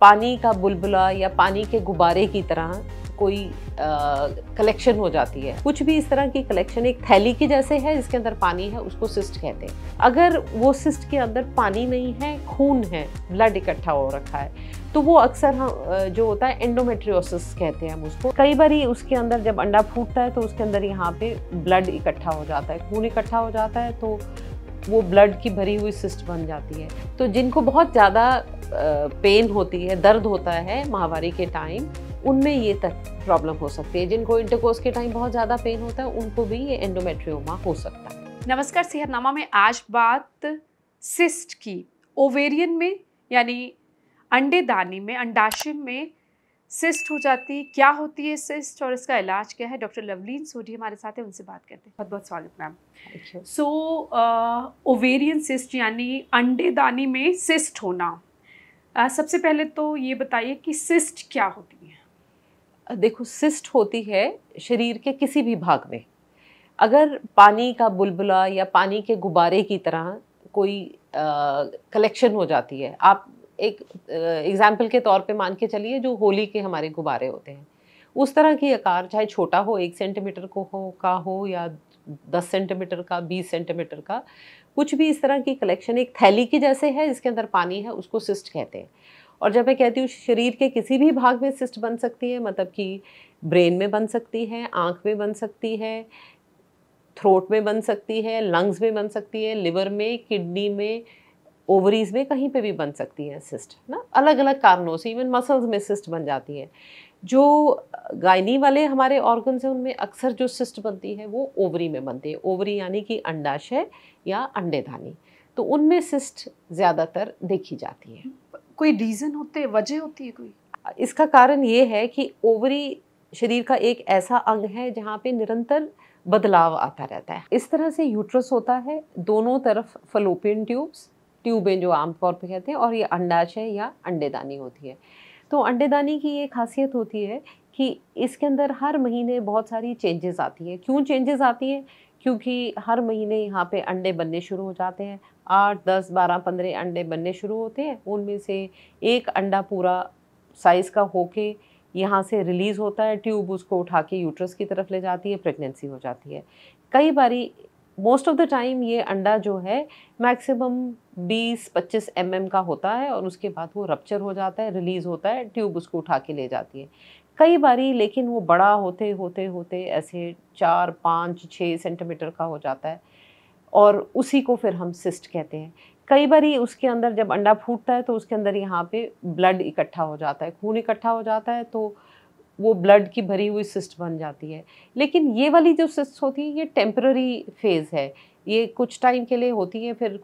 पानी का बुलबुला या पानी के गुब्बारे की तरह कोई कलेक्शन हो जाती है कुछ भी इस तरह की कलेक्शन एक थैली के जैसे है जिसके अंदर पानी है उसको सिस्ट कहते हैं अगर वो सिस्ट के अंदर पानी नहीं है खून है ब्लड इकट्ठा हो रखा है तो वो अक्सर हम जो होता है एंडोमेट्रियोसिस कहते हैं हम उसको कई बार उसके अंदर जब अंडा फूटता है तो उसके अंदर यहाँ पे ब्लड इकट्ठा हो जाता है खून इकट्ठा हो जाता है तो वो ब्लड की भरी हुई सिस्ट बन जाती है तो जिनको बहुत ज़्यादा पेन होती है दर्द होता है माहवारी के टाइम उनमें ये तक प्रॉब्लम हो सकती है जिनको इंटरकोर्स के टाइम बहुत ज़्यादा पेन होता है उनको भी ये एंडोमेट्रियोमा हो सकता है नमस्कार सेहतनामा में आज बात सिस्ट की ओवेरियन में यानी अंडे दानी में अंडाशय में सिस्ट हो जाती क्या होती है सिस्ट और इसका इलाज क्या है डॉक्टर लवलीन सोडी हमारे साथ है उनसे बात करते हैं बहुत बहुत स्वागत मैम सो ओवेरियन सिस्ट यानी अंडेदानी में सिस्ट होना uh, सबसे पहले तो ये बताइए कि सिस्ट क्या होती है देखो सिस्ट होती है शरीर के किसी भी भाग में अगर पानी का बुलबुला या पानी के गुब्बारे की तरह कोई कलेक्शन uh, हो जाती है आप एक एग्जाम्पल के तौर पे मान के चलिए जो होली के हमारे गुब्बारे होते हैं उस तरह की आकार चाहे छोटा हो एक सेंटीमीटर को हो का हो या दस सेंटीमीटर का बीस सेंटीमीटर का कुछ भी इस तरह की कलेक्शन एक थैली के जैसे है जिसके अंदर पानी है उसको सिस्ट कहते हैं और जब मैं कहती हूँ शरीर के किसी भी भाग में सिस्ट बन सकती है मतलब कि ब्रेन में बन सकती है आँख में बन सकती है थ्रोट में बन सकती है लंग्स में बन सकती है लिवर में किडनी में ओवरीज में कहीं पे भी बन सकती हैं सिस्ट ना अलग अलग कारणों से इवन मसल्स में सिस्ट बन जाती हैं जो गायनी वाले हमारे ऑर्गन्स हैं उनमें अक्सर जो सिस्ट बनती है वो ओवरी में बनती है ओवरी यानी कि अंडाशय या अंडेधानी तो उनमें सिस्ट ज़्यादातर देखी जाती है कोई रीज़न होते वजह होती है कोई इसका कारण ये है कि ओवरी शरीर का एक ऐसा अंग है जहाँ पे निरंतर बदलाव आता रहता है इस तरह से यूट्रस होता है दोनों तरफ फलोपियन ट्यूब्स ट्यूबें जो आमतौर पर कहते हैं और ये अंडाशय या अंडेदानी होती है तो अंडेदानी की ये खासियत होती है कि इसके अंदर हर महीने बहुत सारी चेंजेस आती है क्यों चेंजेस आती है क्योंकि हर महीने यहाँ पे अंडे बनने शुरू हो जाते हैं आठ दस बारह पंद्रह अंडे बनने शुरू होते हैं उनमें से एक अंडा पूरा साइज़ का होके यहाँ से रिलीज़ होता है ट्यूब उसको उठा के यूट्रस की तरफ ले जाती है प्रेगनेंसी हो जाती है कई बारी मोस्ट ऑफ द टाइम ये अंडा जो है मैक्सिमम 20-25 एम mm का होता है और उसके बाद वो रप्चर हो जाता है रिलीज़ होता है ट्यूब उसको उठा के ले जाती है कई बारी लेकिन वो बड़ा होते होते होते ऐसे चार पाँच छः सेंटीमीटर का हो जाता है और उसी को फिर हम सिस्ट कहते हैं कई बारी उसके अंदर जब अंडा फूटता है तो उसके अंदर यहाँ पे ब्लड इकट्ठा हो जाता है खून इकट्ठा हो जाता है तो वो ब्लड की भरी हुई सिस्ट बन जाती है लेकिन ये वाली जो सिस्ट होती है ये टेम्प्ररी फेज़ है ये कुछ टाइम के लिए होती है फिर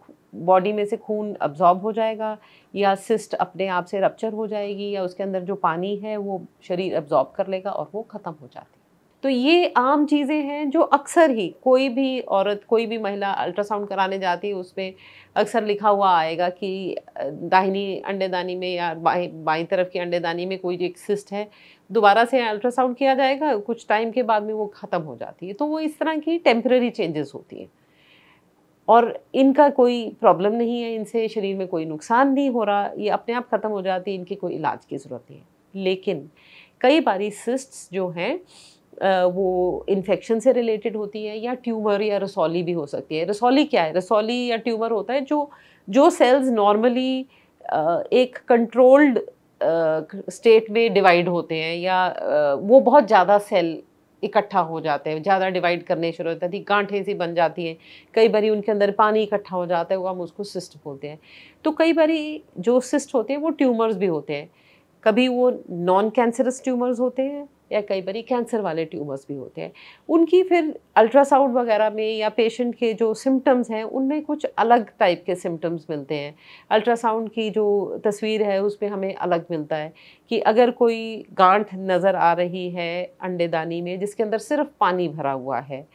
बॉडी में से खून अब्जॉर्ब हो जाएगा या सिस्ट अपने आप से रप्चर हो जाएगी या उसके अंदर जो पानी है वो शरीर अब्जॉर्ब कर लेगा और वो ख़त्म हो जाती है तो ये आम चीज़ें हैं जो अक्सर ही कोई भी औरत कोई भी महिला अल्ट्रासाउंड कराने जाती है उसमें अक्सर लिखा हुआ आएगा कि दाहिनी अंडेदानी में या बाई बाई तरफ की अंडेदानी में कोई एक सिस्ट है दोबारा से अल्ट्रासाउंड किया जाएगा कुछ टाइम के बाद में वो ख़त्म हो जाती है तो वो इस तरह की टेम्प्रेरी चेंजेस होती हैं और इनका कोई प्रॉब्लम नहीं है इनसे शरीर में कोई नुकसान नहीं हो रहा ये अपने आप ख़त्म हो जाती है इनकी कोई इलाज की ज़रूरत नहीं है लेकिन कई बारी सिस्ट्स जो हैं वो इन्फेक्शन से रिलेटेड होती है या ट्यूमर या रसौली भी हो सकती है रसौली क्या है रसौली या ट्यूमर होता है जो जो सेल्स नॉर्मली एक कंट्रोल्ड स्टेट में डिवाइड होते हैं या वो बहुत ज़्यादा सेल इकट्ठा हो जाते हैं ज़्यादा डिवाइड करने शुरू होता जाती है गांठे सी बन जाती हैं कई बारी उनके अंदर पानी इकट्ठा हो जाता है वो हम उसको सिस्ट बोलते हैं तो कई बारी जो सिस्ट होते हैं वो ट्यूमर्स भी होते हैं कभी वो नॉन कैंसरस ट्यूमर्स होते हैं या कई बार कैंसर वाले ट्यूमर्स भी होते हैं उनकी फिर अल्ट्रासाउंड वगैरह में या पेशेंट के जो सिम्टम्स हैं उनमें कुछ अलग टाइप के सिम्टम्स मिलते हैं अल्ट्रासाउंड की जो तस्वीर है उसमें हमें अलग मिलता है कि अगर कोई गांठ नज़र आ रही है अंडेदानी में जिसके अंदर सिर्फ पानी भरा हुआ है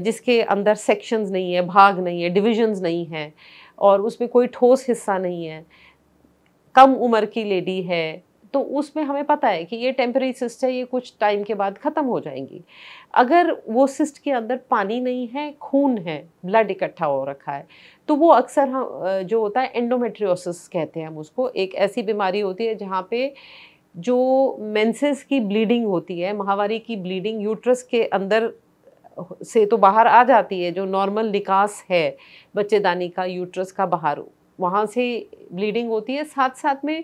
जिसके अंदर सेक्शंस नहीं है भाग नहीं है डिविजन्स नहीं हैं और उसमें कोई ठोस हिस्सा नहीं है कम उम्र की लेडी है तो उसमें हमें पता है कि ये टेम्प्रेरी सिस्ट है ये कुछ टाइम के बाद ख़त्म हो जाएंगी अगर वो सिस्ट के अंदर पानी नहीं है खून है ब्लड इकट्ठा हो रखा है तो वो अक्सर हम जो होता है एंडोमेट्रियोसिस कहते हैं हम उसको एक ऐसी बीमारी होती है जहाँ पे जो मेंसेस की ब्लीडिंग होती है महावारी की ब्लीडिंग यूट्रस के अंदर से तो बाहर आ जाती है जो नॉर्मल निकास है बच्चेदानी का यूट्रस का बाहर वहाँ से ब्लीडिंग होती है साथ साथ में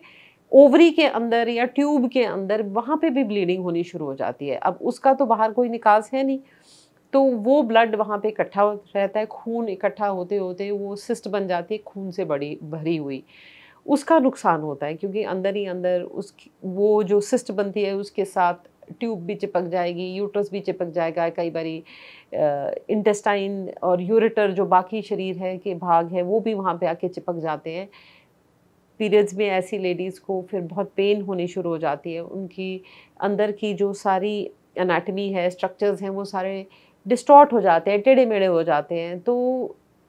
ओवरी के अंदर या ट्यूब के अंदर वहाँ पे भी ब्लीडिंग होनी शुरू हो जाती है अब उसका तो बाहर कोई निकास है नहीं तो वो ब्लड वहाँ पे इकट्ठा रहता है खून इकट्ठा होते होते वो सिस्ट बन जाती है खून से बड़ी भरी हुई उसका नुकसान होता है क्योंकि अंदर ही अंदर उस वो जो सिस्ट बनती है उसके साथ ट्यूब भी चिपक जाएगी यूट्रस भी चिपक जाएगा कई बारी इंटेस्टाइन और यूरेटर जो बाकी शरीर है के भाग है वो भी वहाँ पे आके चिपक जाते हैं पीरियड्स में ऐसी लेडीज़ को फिर बहुत पेन होनी शुरू हो जाती है उनकी अंदर की जो सारी अनाटमी है स्ट्रक्चर्स हैं वो सारे डिस्टॉर्ट हो जाते हैं टेढ़े मेढ़े हो जाते हैं तो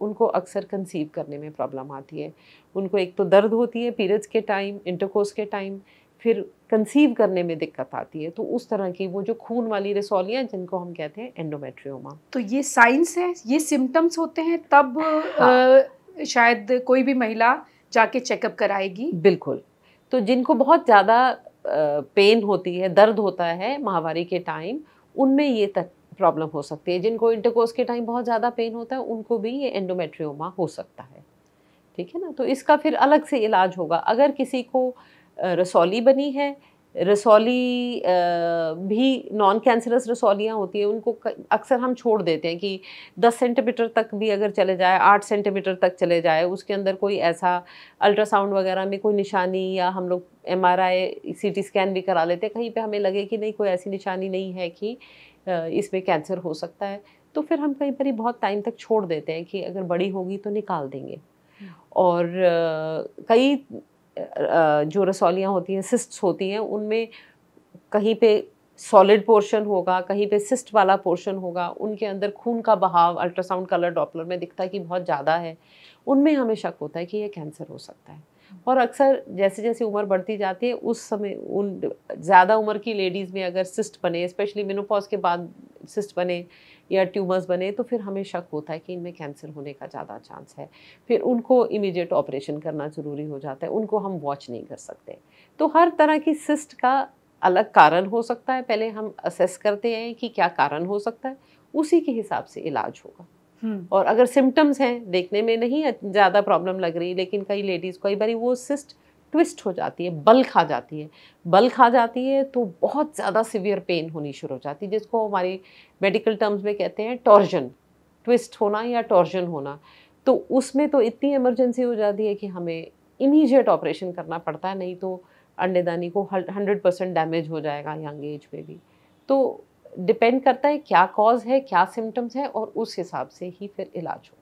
उनको अक्सर कंसीव करने में प्रॉब्लम आती है उनको एक तो दर्द होती है पीरियड्स के टाइम इंटरकोर्स के टाइम फिर कंसीव करने में दिक्कत आती है तो उस तरह की वो जो खून वाली रसौलियाँ जिनको हम कहते हैं एंडोमेट्रियोमा तो ये साइंस है ये सिम्टम्स होते हैं तब हाँ। आ, शायद कोई भी महिला जाके चेकअप कराएगी बिल्कुल तो जिनको बहुत ज़्यादा पेन होती है दर्द होता है माहवारी के टाइम उनमें ये तक प्रॉब्लम हो सकती है जिनको इंटरकोर्स के टाइम बहुत ज़्यादा पेन होता है उनको भी ये एंडोमेट्रियोमा हो सकता है ठीक है ना तो इसका फिर अलग से इलाज होगा अगर किसी को रसौली बनी है रसौली भी नॉन कैंसरस रसौलियाँ होती हैं उनको अक्सर हम छोड़ देते हैं कि 10 सेंटीमीटर तक भी अगर चले जाए 8 सेंटीमीटर तक चले जाए उसके अंदर कोई ऐसा अल्ट्रासाउंड वगैरह में कोई निशानी या हम लोग M R I C T scan भी करा लेते हैं कहीं पे हमें लगे कि नहीं कोई ऐसी निशानी नहीं है कि इसमें कैंसर हो सकता है तो फिर हम कहीं पर ही बहुत टाइम तक छोड़ देते हैं कि अगर बड़ी होगी तो निकाल देंगे हम्म। और कई जो रसौलियाँ होती हैं सिस्ट्स होती हैं उनमें कहीं पे सॉलिड पोर्शन होगा कहीं पे सिस्ट वाला पोर्शन होगा उनके अंदर खून का बहाव अल्ट्रासाउंड कलर डॉपलर में दिखता है कि बहुत ज़्यादा है उनमें हमें शक होता है कि ये कैंसर हो सकता है और अक्सर जैसे जैसे उम्र बढ़ती जाती है उस समय उन ज़्यादा उम्र की लेडीज़ में अगर सिस्ट बने स्पेशली मेनोपॉज के बाद सिस्ट बने या ट्यूमर्स बने तो फिर हमें शक होता है कि इनमें कैंसर होने का ज़्यादा चांस है फिर उनको इमीडिएट ऑपरेशन करना ज़रूरी हो जाता है उनको हम वॉच नहीं कर सकते तो हर तरह की सिस्ट का अलग कारण हो सकता है पहले हम असेस करते हैं कि क्या कारण हो सकता है उसी के हिसाब से इलाज होगा हम्म। और अगर सिम्टम्स हैं देखने में नहीं ज़्यादा प्रॉब्लम लग रही लेकिन कई लेडीज़ कई बार वो सिस्ट ट्विस्ट हो जाती है बल खा जाती है बल खा जाती है तो बहुत ज़्यादा सिवियर पेन होनी शुरू हो जाती है जिसको हमारे मेडिकल टर्म्स में कहते हैं टॉर्जन ट्विस्ट होना या टॉर्जन होना तो उसमें तो इतनी इमरजेंसी हो जाती है कि हमें इमीजिएट ऑपरेशन करना पड़ता है नहीं तो अंडेदानी को हंड्रेड परसेंट डैमेज हो जाएगा यंग एज में भी तो डिपेंड करता है क्या कॉज है क्या सिम्टम्स है और उस हिसाब से ही फिर इलाज हो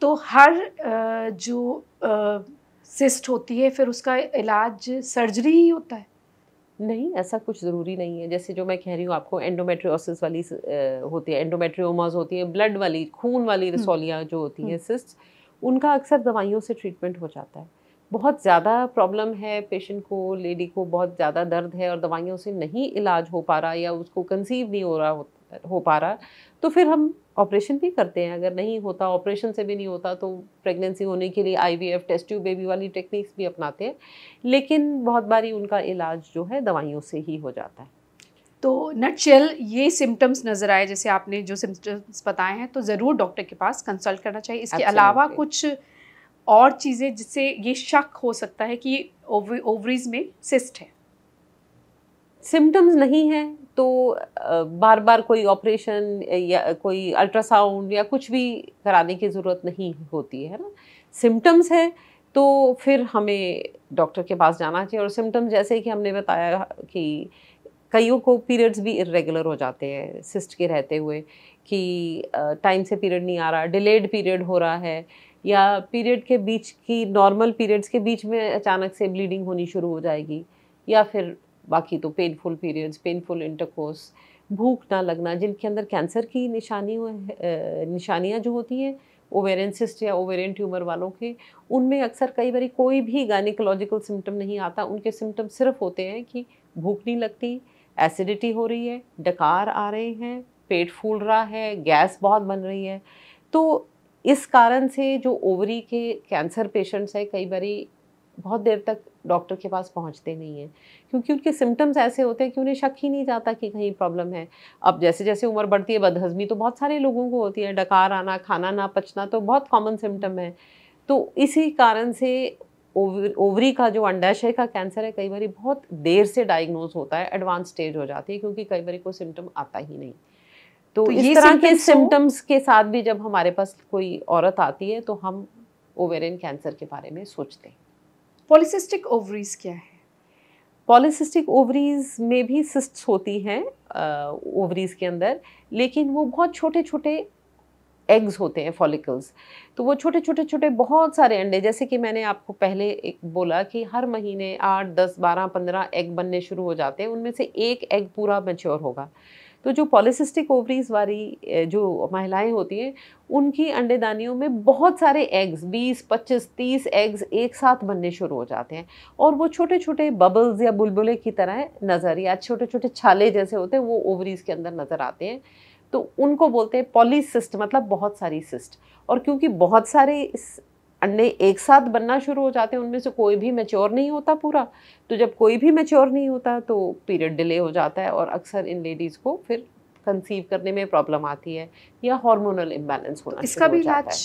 तो हर जो सिस्ट होती है फिर उसका इलाज सर्जरी ही होता है नहीं ऐसा कुछ ज़रूरी नहीं है जैसे जो मैं कह रही हूँ आपको एंडोमेट्रियोसिस वाली होती है एंडोमेट्रियोमास होती है ब्लड वाली खून वाली हम्म। रसोलियाँ जो होती हैं सिस्ट हम्म। उनका अक्सर दवाइयों से ट्रीटमेंट हो जाता है बहुत ज़्यादा प्रॉब्लम है पेशेंट को लेडी को बहुत ज़्यादा दर्द है और दवाइयों से नहीं इलाज हो पा रहा या उसको कंसीव नहीं हो रहा होता हो पा रहा तो फिर हम ऑपरेशन भी करते हैं अगर नहीं होता ऑपरेशन से भी नहीं होता तो प्रेगनेंसी होने के लिए एफ टेस्ट ट्यूब बेबी वाली टेक्निक्स भी अपनाते हैं लेकिन बहुत बारी उनका इलाज जो है दवाइयों से ही हो जाता है तो नट शेल ये सिम्टम्स नज़र आए जैसे आपने जो सिम्टम्स बताए हैं तो ज़रूर डॉक्टर के पास कंसल्ट करना चाहिए इसके अलावा कुछ और चीज़ें जिससे ये शक हो सकता है कि ओवरीज में सिस्ट है सिम्टम्स नहीं है तो बार बार कोई ऑपरेशन या कोई अल्ट्रासाउंड या कुछ भी कराने की ज़रूरत नहीं होती है ना सिम्टम्स है तो फिर हमें डॉक्टर के पास जाना चाहिए और सिम्टम्स जैसे कि हमने बताया कि कईयों को पीरियड्स भी इरेगुलर हो जाते हैं सिस्ट के रहते हुए कि टाइम से पीरियड नहीं आ रहा डिलेड पीरियड हो रहा है या पीरियड के बीच की नॉर्मल पीरियड्स के बीच में अचानक से ब्लीडिंग होनी शुरू हो जाएगी या फिर बाकी तो पेनफुल पीरियड्स पेनफुल इंटरकोर्स भूख ना लगना जिनके अंदर कैंसर की निशानी निशानियाँ जो होती हैं ओवेरियन सिस्ट या ओवेरियन ट्यूमर वालों के उनमें अक्सर कई बार कोई भी गायनिकोलॉजिकल सिम्टम नहीं आता उनके सिम्टम सिर्फ होते हैं कि भूख नहीं लगती एसिडिटी हो रही है डकार आ रहे हैं पेट फूल रहा है गैस बहुत बन रही है तो इस कारण से जो ओवरी के कैंसर पेशेंट्स हैं कई बारी बहुत देर तक डॉक्टर के पास पहुंचते नहीं हैं क्योंकि उनके सिम्टम्स ऐसे होते हैं कि उन्हें शक ही नहीं जाता कि कहीं प्रॉब्लम है अब जैसे जैसे उम्र बढ़ती है बदहजमी तो बहुत सारे लोगों को होती है डकार आना खाना ना पचना तो बहुत कॉमन सिम्टम है तो इसी कारण से ओवरी का जो अंडाशय का कैंसर है कई बार बहुत देर से डायग्नोज होता है एडवांस स्टेज हो जाती है क्योंकि कई बार कोई सिम्टम आता ही नहीं तो, तो इस तरह के सिम्टम्स के साथ भी जब हमारे पास कोई औरत आती है तो हम ओवेरियन कैंसर के बारे में सोचते हैं पॉलिसिस्टिक ओवरीज क्या है पॉलिसिस्टिक ओवरीज में भी सिस्ट्स होती हैं ओवरीज के अंदर लेकिन वो बहुत छोटे छोटे एग्स होते हैं फॉलिकल्स तो वो छोटे छोटे छोटे बहुत सारे अंडे जैसे कि मैंने आपको पहले एक बोला कि हर महीने आठ दस बारह पंद्रह एग बनने शुरू हो जाते हैं उनमें से एक एग पूरा मेच्योर होगा तो जो पॉलिसिस्टिक ओवरीज वाली जो महिलाएं होती हैं उनकी अंडेदानियों में बहुत सारे एग्स 20, 25, 30 एग्स एक साथ बनने शुरू हो जाते हैं और वो छोटे छोटे बबल्स या बुलबुले की तरह नज़र या छोटे छोटे छाले जैसे होते हैं वो ओवरीज के अंदर नज़र आते हैं तो उनको बोलते हैं पॉलीसिस्ट मतलब बहुत सारी सिस्ट और क्योंकि बहुत सारे अंडे एक साथ बनना शुरू हो जाते हैं उनमें से कोई भी मेच्योर नहीं होता पूरा तो जब कोई भी मेच्योर नहीं होता तो पीरियड डिले हो जाता है और अक्सर इन लेडीज़ को फिर कंसीव करने में प्रॉब्लम आती है या हार्मोनल इम्बैलेंस होना तो इसका भी इलाज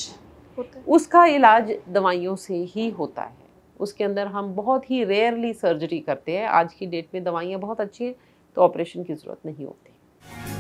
होता है उसका इलाज दवाइयों से ही होता है उसके अंदर हम बहुत ही रेयरली सर्जरी करते हैं आज की डेट में दवाइयाँ बहुत अच्छी हैं तो ऑपरेशन की ज़रूरत नहीं होती